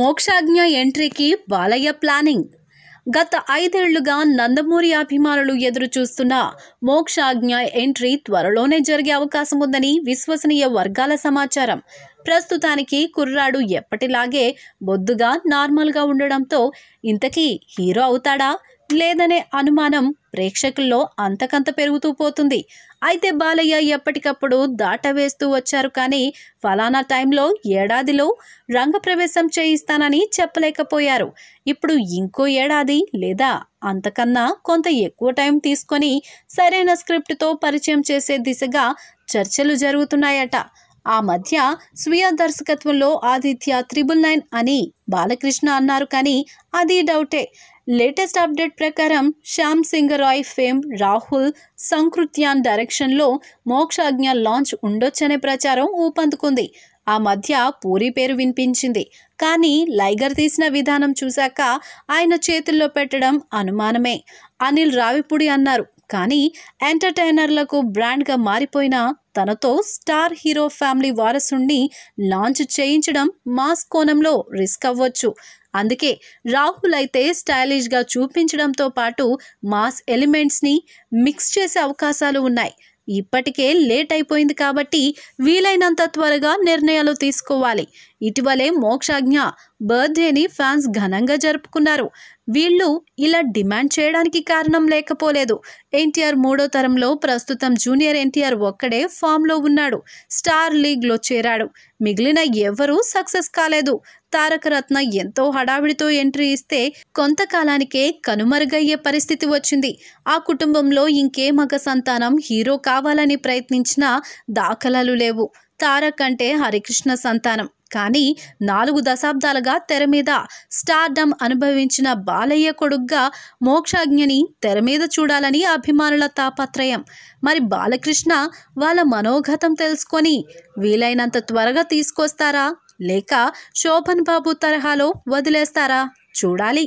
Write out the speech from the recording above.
Mokshagna ఎంట్రీకి Balayya planning గత ఐదేళ్లుగా నందమూరి అభిమానులు ఎదురు చూస్తున్న మోక్షాజ్ఞ ఎంట్రీ త్వరలోనే జరిగే అవకాశం ఉందని విశ్వసనీయ వర్గాల సమాచారం ప్రస్తుతానికి కుర్రాడు ఎప్పటిలాగే బొద్దుగా నార్మల్గా ఉండడంతో ఇంతకీ హీరో అవుతాడా లేదనే అనుమానం ప్రేక్షకుల్లో అంతకంత పెరుగుతూ పోతుంది అయితే బాలయ్య ఎప్పటికప్పుడు దాటవేస్తూ వచ్చారు కానీ ఫలానా టైంలో ఏడాదిలో రంగప్రవేశం చేయిస్తానని చెప్పలేకపోయారు ఇప్పుడు ఇంకో ఏడాది లేదా అంతకన్నా కొంత ఎక్కువ టైం తీసుకొని సరైన స్క్రిప్ట్తో పరిచయం చేసే దిశగా చర్చలు జరుగుతున్నాయట ఆ మధ్య స్వీయ దర్శకత్వంలో ఆదిత్య త్రిబుల్ నైన్ అని బాలకృష్ణ అన్నారు కానీ అది డౌటే లేటెస్ట్ అప్డేట్ ప్రకారం శ్యామ్ రాయ్ ఫేమ్ రాహుల్ సంకృత్యాన్ డైరెక్షన్లో మోక్షాజ్ఞ లాంచ్ ఉండొచ్చనే ప్రచారం ఊపందుకుంది ఆ మధ్య పూరి పేరు వినిపించింది కానీ లైగర్ తీసిన విధానం చూశాక ఆయన చేతుల్లో పెట్టడం అనుమానమే అనిల్ రావిపూడి అన్నారు కానీ ఎంటర్టైనర్లకు బ్రాండ్గా మారిపోయిన తనతో స్టార్ హీరో ఫ్యామిలీ వారసుణ్ణి లాంచ్ చేయించడం మాస్ కోణంలో రిస్క్ అవ్వచ్చు అందుకే రాహుల్ అయితే స్టైలిష్గా చూపించడంతో పాటు మాస్ ఎలిమెంట్స్ని మిక్స్ చేసే అవకాశాలు ఉన్నాయి ఇప్పటికే లేట్ అయిపోయింది కాబట్టి వీలైనంత త్వరగా నిర్ణయాలు తీసుకోవాలి ఇటీవలే మోక్షాజ్ఞ బర్త్డేని ఫ్యాన్స్ ఘనంగా జరుపుకున్నారు వీళ్ళు ఇలా డిమాండ్ చేయడానికి కారణం లేకపోలేదు ఎన్టీఆర్ మూడో తరంలో ప్రస్తుతం జూనియర్ ఎన్టీఆర్ ఒక్కడే ఫామ్లో ఉన్నాడు స్టార్ లీగ్లో చేరాడు మిగిలిన ఎవరూ సక్సెస్ కాలేదు తారకరత్న ఎంతో హడావిడితో ఎంట్రీ ఇస్తే కొంతకాలానికే కనుమరుగయ్యే పరిస్థితి వచ్చింది ఆ కుటుంబంలో ఇంకే మగ సంతానం హీరో కావాలని ప్రయత్నించినా దాఖలాలు లేవు తారక్ అంటే హరికృష్ణ సంతానం కానీ నాలుగు దశాబ్దాలుగా తెర మీద స్టార్డమ్ అనుభవించిన బాలయ్య కొడుగ్గా మోక్షాజ్ఞని తెర మీద చూడాలని అభిమానుల తాపత్రయం మరి బాలకృష్ణ వాళ్ళ మనోగతం తెలుసుకొని వీలైనంత త్వరగా తీసుకొస్తారా లేక శోభన్ బాబు తరహాలో వదిలేస్తారా చూడాలి